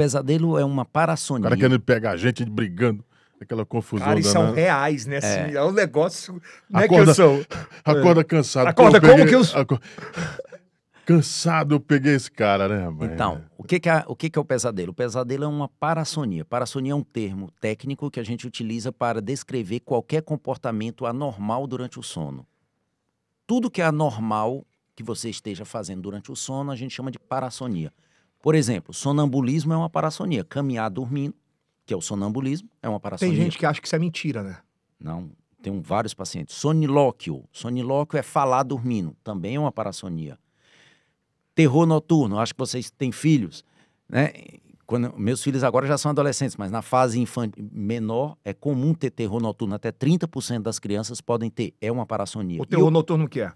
pesadelo é uma parassonia. O cara querendo pegar a gente brigando. Aquela confusão. Cara, e são reais, né? Assim, é. é um negócio. Não né, acorda, é que eu sou. Acorda cansado. Acorda peguei, como que eu. Cansado eu peguei esse cara, né, mãe? Então, o que, que, é, o que, que é o pesadelo? O pesadelo é uma parassonia. Parassonia é um termo técnico que a gente utiliza para descrever qualquer comportamento anormal durante o sono. Tudo que é anormal que você esteja fazendo durante o sono, a gente chama de parassonia. Por exemplo, sonambulismo é uma parassonia. Caminhar dormindo, que é o sonambulismo, é uma parassonia. Tem gente que acha que isso é mentira, né? Não, tem vários pacientes. Sonilóquio. Sonilóquio é falar dormindo, também é uma parassonia. Terror noturno, acho que vocês têm filhos, né? Quando, meus filhos agora já são adolescentes, mas na fase infantil menor é comum ter terror noturno. Até 30% das crianças podem ter. É uma parassonia. O terror o... noturno que é?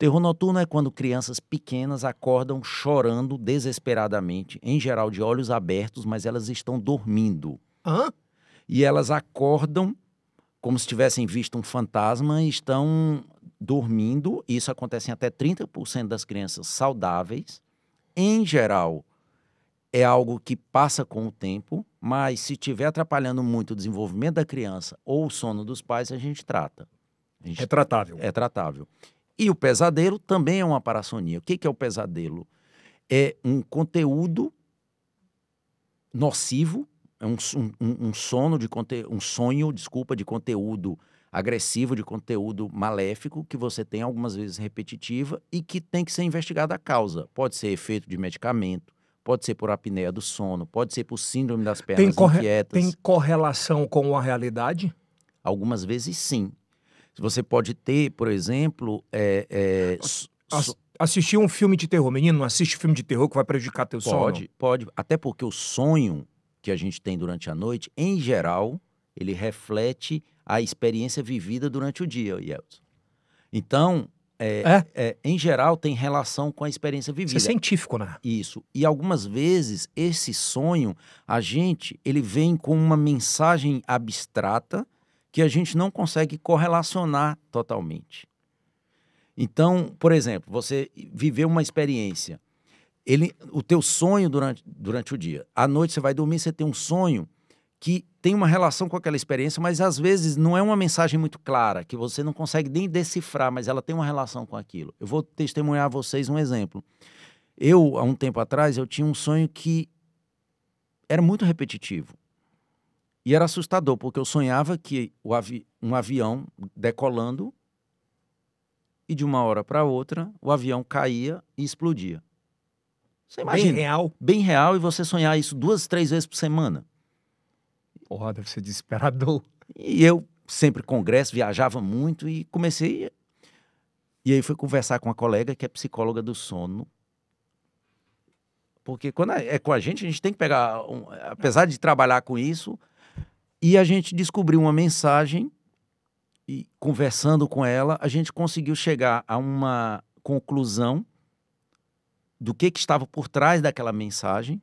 Terror noturno é quando crianças pequenas acordam chorando desesperadamente, em geral de olhos abertos, mas elas estão dormindo. Hã? E elas acordam como se tivessem visto um fantasma e estão dormindo. Isso acontece em até 30% das crianças saudáveis. Em geral, é algo que passa com o tempo, mas se estiver atrapalhando muito o desenvolvimento da criança ou o sono dos pais, a gente trata. A gente é tratável. É tratável. E o pesadelo também é uma parassonia. O que, é o pesadelo? É um conteúdo nocivo, é um, um, um sono de conte, um sonho, desculpa, de conteúdo agressivo, de conteúdo maléfico, que você tem algumas vezes repetitiva e que tem que ser investigada a causa. Pode ser efeito de medicamento, pode ser por apneia do sono, pode ser por síndrome das pernas tem inquietas. Tem correlação com a realidade? Algumas vezes sim. Você pode ter, por exemplo, é, é, As, assistir um filme de terror. Menino, não assiste filme de terror que vai prejudicar teu pode, sono. Pode, pode. Até porque o sonho que a gente tem durante a noite, em geral, ele reflete a experiência vivida durante o dia, Yeltsin. Então, é, é? é, em geral, tem relação com a experiência vivida. Isso é científico, né? Isso. E algumas vezes, esse sonho, a gente, ele vem com uma mensagem abstrata, que a gente não consegue correlacionar totalmente. Então, por exemplo, você viveu uma experiência, ele, o teu sonho durante, durante o dia, à noite você vai dormir, você tem um sonho que tem uma relação com aquela experiência, mas às vezes não é uma mensagem muito clara, que você não consegue nem decifrar, mas ela tem uma relação com aquilo. Eu vou testemunhar a vocês um exemplo. Eu, há um tempo atrás, eu tinha um sonho que era muito repetitivo. E era assustador, porque eu sonhava que avi um avião decolando e de uma hora para outra o avião caía e explodia. Você imagina? Bem real. Bem real e você sonhar isso duas, três vezes por semana. Porra, deve ser desesperador. E eu, sempre congresso, viajava muito e comecei. E aí fui conversar com uma colega que é psicóloga do sono. Porque quando é, é com a gente, a gente tem que pegar. Um... Apesar de trabalhar com isso, e a gente descobriu uma mensagem e conversando com ela, a gente conseguiu chegar a uma conclusão do que, que estava por trás daquela mensagem.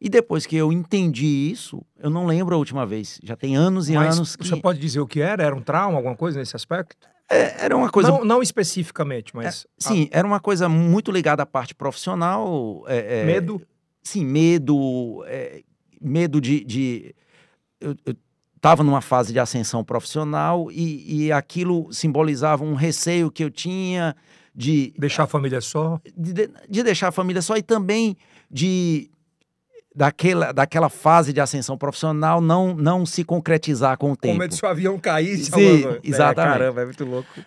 E depois que eu entendi isso, eu não lembro a última vez. Já tem anos e Mas anos. Que... Você pode dizer o que era? Era um trauma, alguma coisa nesse aspecto? É, era uma coisa. Não, não especificamente, mas. É, sim, ah. era uma coisa muito ligada à parte profissional. É, é medo? Sim, medo. É, medo de. de... eu estava numa fase de ascensão profissional e, e aquilo simbolizava um receio que eu tinha de. Deixar a família só? De, de deixar a família só e também de. Daquela, daquela fase de ascensão profissional não não se concretizar com o tempo. Como é que se o avião caísse? Sim, exatamente. É, caramba, é muito louco.